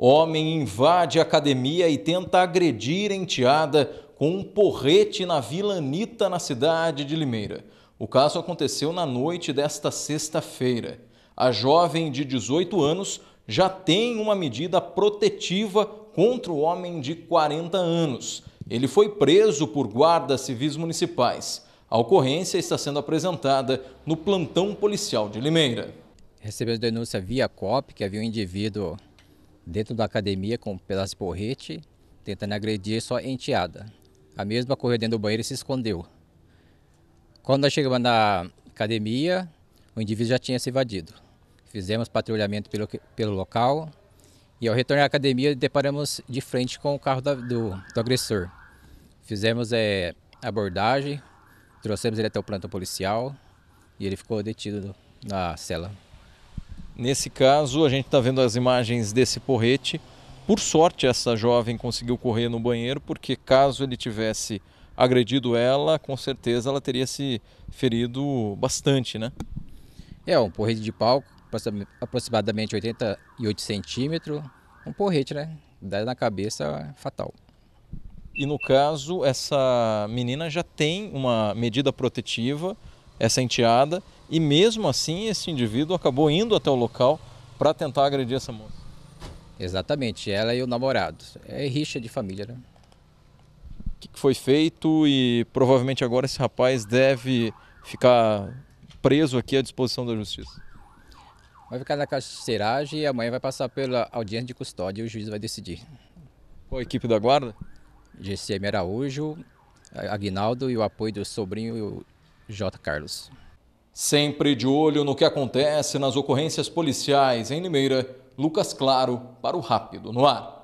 Homem invade academia e tenta agredir enteada com um porrete na Vila na cidade de Limeira. O caso aconteceu na noite desta sexta-feira. A jovem de 18 anos já tem uma medida protetiva contra o homem de 40 anos. Ele foi preso por guardas civis municipais. A ocorrência está sendo apresentada no plantão policial de Limeira. Recebemos denúncia via COP que havia um indivíduo dentro da academia com um pedaço de porrete, tentando agredir sua enteada. A mesma correu dentro do banheiro e se escondeu. Quando nós chegamos na academia, o indivíduo já tinha se invadido. Fizemos patrulhamento pelo, pelo local e ao retornar à academia deparamos de frente com o carro da, do, do, agressor. Fizemos é, abordagem, trouxemos ele até o plantão policial e ele ficou detido na cela. Nesse caso, a gente está vendo as imagens desse porrete. Por sorte, essa jovem conseguiu correr no banheiro, porque caso ele tivesse agredido ela, com certeza ela teria se ferido bastante, né? É, um porrete de palco aproximadamente 88 centímetros. Um porrete, né? Dá na cabeça, fatal. E no caso, essa menina já tem uma medida protetiva, essa enteada, e mesmo assim esse indivíduo acabou indo até o local para tentar agredir essa moça. Exatamente, ela e o namorado. É rixa de família, né? O que foi feito e provavelmente agora esse rapaz deve ficar preso aqui à disposição da justiça. Vai ficar na carceragem e amanhã vai passar pela audiência de custódia e o juiz vai decidir. Qual a equipe da guarda? GCM Araújo, Aguinaldo e o apoio do sobrinho J. Carlos. Sempre de olho no que acontece nas ocorrências policiais em Limeira, Lucas Claro para o Rápido no Ar.